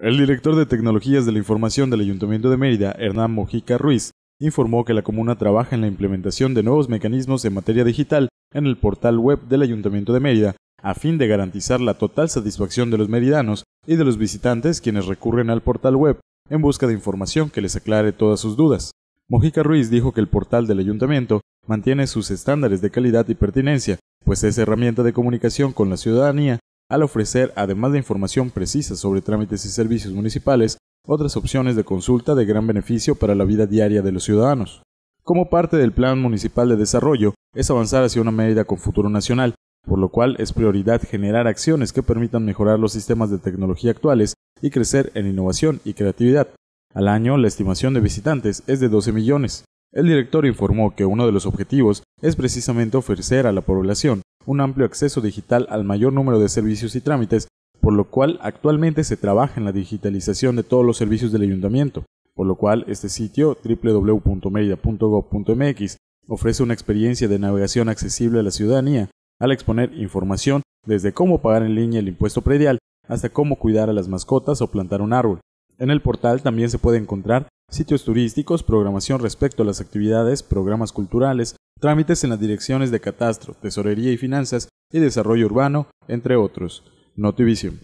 El director de Tecnologías de la Información del Ayuntamiento de Mérida, Hernán Mojica Ruiz, informó que la comuna trabaja en la implementación de nuevos mecanismos en materia digital en el portal web del Ayuntamiento de Mérida, a fin de garantizar la total satisfacción de los meridanos y de los visitantes quienes recurren al portal web en busca de información que les aclare todas sus dudas. Mojica Ruiz dijo que el portal del ayuntamiento mantiene sus estándares de calidad y pertinencia, pues es herramienta de comunicación con la ciudadanía al ofrecer, además de información precisa sobre trámites y servicios municipales, otras opciones de consulta de gran beneficio para la vida diaria de los ciudadanos. Como parte del Plan Municipal de Desarrollo, es avanzar hacia una medida con futuro nacional, por lo cual es prioridad generar acciones que permitan mejorar los sistemas de tecnología actuales y crecer en innovación y creatividad. Al año, la estimación de visitantes es de 12 millones. El director informó que uno de los objetivos es precisamente ofrecer a la población un amplio acceso digital al mayor número de servicios y trámites, por lo cual actualmente se trabaja en la digitalización de todos los servicios del ayuntamiento, por lo cual este sitio www.merida.gov.mx ofrece una experiencia de navegación accesible a la ciudadanía al exponer información desde cómo pagar en línea el impuesto predial hasta cómo cuidar a las mascotas o plantar un árbol. En el portal también se puede encontrar sitios turísticos, programación respecto a las actividades, programas culturales, trámites en las direcciones de Catastro, Tesorería y Finanzas y Desarrollo Urbano, entre otros. Notivision.